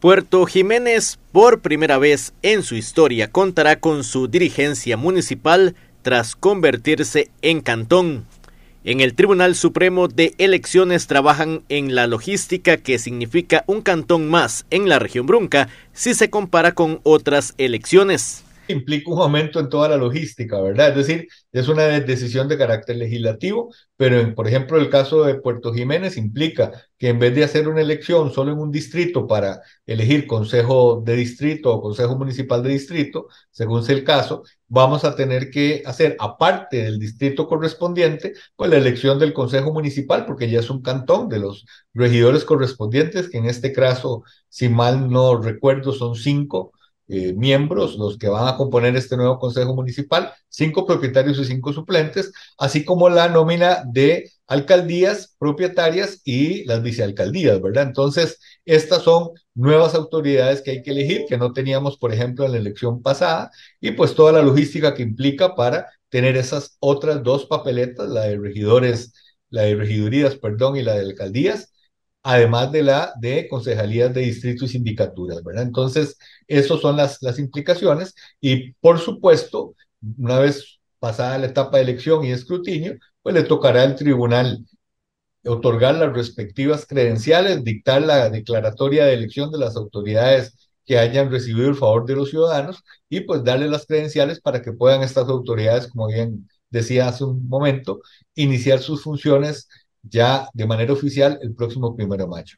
Puerto Jiménez, por primera vez en su historia, contará con su dirigencia municipal tras convertirse en cantón. En el Tribunal Supremo de Elecciones trabajan en la logística que significa un cantón más en la región Brunca si se compara con otras elecciones implica un aumento en toda la logística, ¿verdad? Es decir, es una decisión de carácter legislativo, pero por ejemplo, el caso de Puerto Jiménez implica que en vez de hacer una elección solo en un distrito para elegir consejo de distrito o consejo municipal de distrito, según sea el caso, vamos a tener que hacer, aparte del distrito correspondiente, pues la elección del consejo municipal, porque ya es un cantón de los regidores correspondientes, que en este caso, si mal no recuerdo, son cinco eh, miembros los que van a componer este nuevo Consejo Municipal, cinco propietarios y cinco suplentes, así como la nómina de alcaldías propietarias y las vicealcaldías, ¿verdad? Entonces, estas son nuevas autoridades que hay que elegir, que no teníamos, por ejemplo, en la elección pasada, y pues toda la logística que implica para tener esas otras dos papeletas, la de regidores, la de regidurías, perdón, y la de alcaldías, además de la de concejalías de distrito y sindicaturas, ¿verdad? Entonces, esas son las, las implicaciones y, por supuesto, una vez pasada la etapa de elección y escrutinio, pues le tocará al tribunal otorgar las respectivas credenciales, dictar la declaratoria de elección de las autoridades que hayan recibido el favor de los ciudadanos y pues darle las credenciales para que puedan estas autoridades, como bien decía hace un momento, iniciar sus funciones ya de manera oficial el próximo primero de mayo.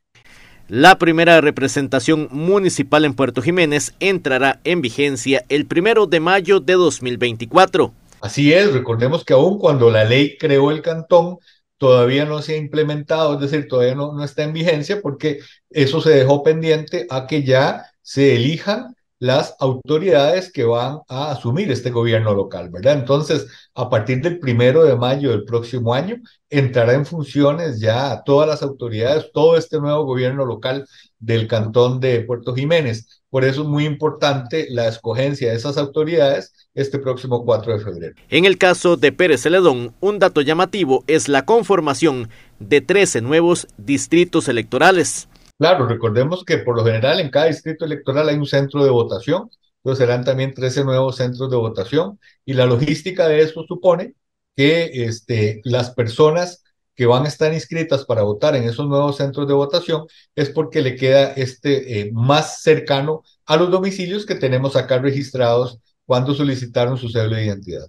La primera representación municipal en Puerto Jiménez entrará en vigencia el primero de mayo de 2024. Así es, recordemos que aún cuando la ley creó el cantón, todavía no se ha implementado, es decir, todavía no, no está en vigencia porque eso se dejó pendiente a que ya se elijan las autoridades que van a asumir este gobierno local, ¿verdad? Entonces, a partir del primero de mayo del próximo año, entrarán en funciones ya todas las autoridades, todo este nuevo gobierno local del cantón de Puerto Jiménez. Por eso es muy importante la escogencia de esas autoridades este próximo 4 de febrero. En el caso de Pérez Celedón, un dato llamativo es la conformación de 13 nuevos distritos electorales. Claro, recordemos que por lo general en cada distrito electoral hay un centro de votación, entonces serán también 13 nuevos centros de votación y la logística de eso supone que este, las personas que van a estar inscritas para votar en esos nuevos centros de votación es porque le queda este eh, más cercano a los domicilios que tenemos acá registrados cuando solicitaron su cédula de identidad.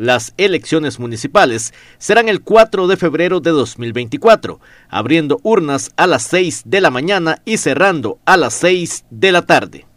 Las elecciones municipales serán el 4 de febrero de 2024, abriendo urnas a las 6 de la mañana y cerrando a las 6 de la tarde.